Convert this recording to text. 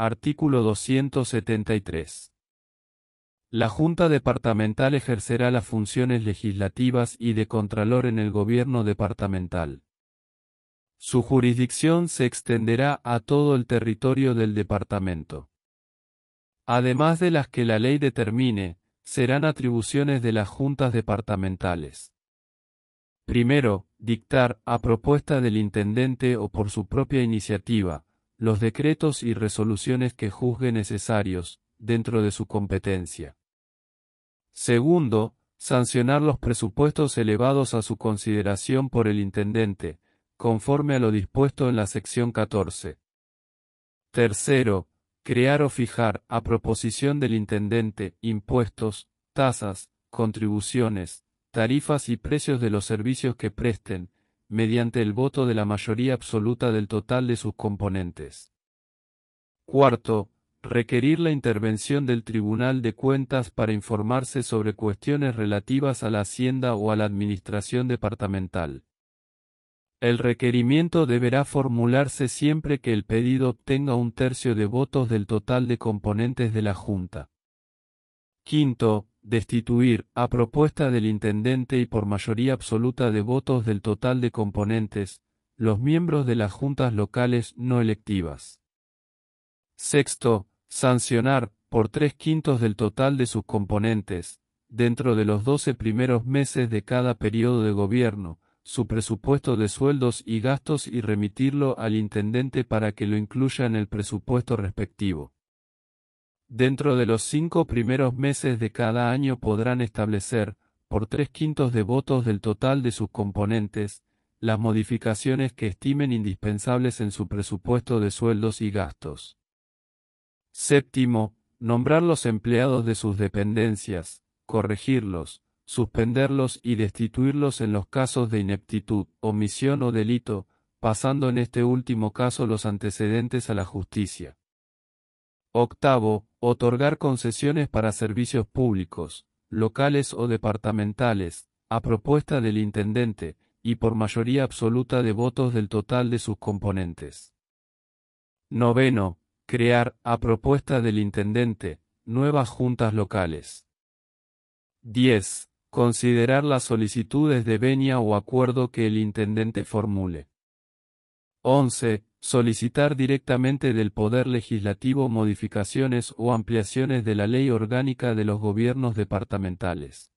Artículo 273. La Junta Departamental ejercerá las funciones legislativas y de Contralor en el Gobierno Departamental. Su jurisdicción se extenderá a todo el territorio del departamento. Además de las que la ley determine, serán atribuciones de las juntas departamentales. Primero, dictar, a propuesta del intendente o por su propia iniciativa, los decretos y resoluciones que juzgue necesarios, dentro de su competencia. Segundo, sancionar los presupuestos elevados a su consideración por el Intendente, conforme a lo dispuesto en la sección 14. Tercero, crear o fijar, a proposición del Intendente, impuestos, tasas, contribuciones, tarifas y precios de los servicios que presten, mediante el voto de la mayoría absoluta del total de sus componentes. Cuarto, requerir la intervención del Tribunal de Cuentas para informarse sobre cuestiones relativas a la Hacienda o a la Administración Departamental. El requerimiento deberá formularse siempre que el pedido obtenga un tercio de votos del total de componentes de la Junta. Quinto, destituir, a propuesta del intendente y por mayoría absoluta de votos del total de componentes, los miembros de las juntas locales no electivas. Sexto, sancionar, por tres quintos del total de sus componentes, dentro de los doce primeros meses de cada periodo de gobierno, su presupuesto de sueldos y gastos y remitirlo al intendente para que lo incluya en el presupuesto respectivo. Dentro de los cinco primeros meses de cada año podrán establecer, por tres quintos de votos del total de sus componentes, las modificaciones que estimen indispensables en su presupuesto de sueldos y gastos. Séptimo, nombrar los empleados de sus dependencias, corregirlos, suspenderlos y destituirlos en los casos de ineptitud, omisión o delito, pasando en este último caso los antecedentes a la justicia. Octavo, otorgar concesiones para servicios públicos, locales o departamentales, a propuesta del intendente, y por mayoría absoluta de votos del total de sus componentes. Noveno, crear, a propuesta del intendente, nuevas juntas locales. 10. Considerar las solicitudes de venia o acuerdo que el intendente formule. 11 solicitar directamente del Poder Legislativo modificaciones o ampliaciones de la ley orgánica de los gobiernos departamentales.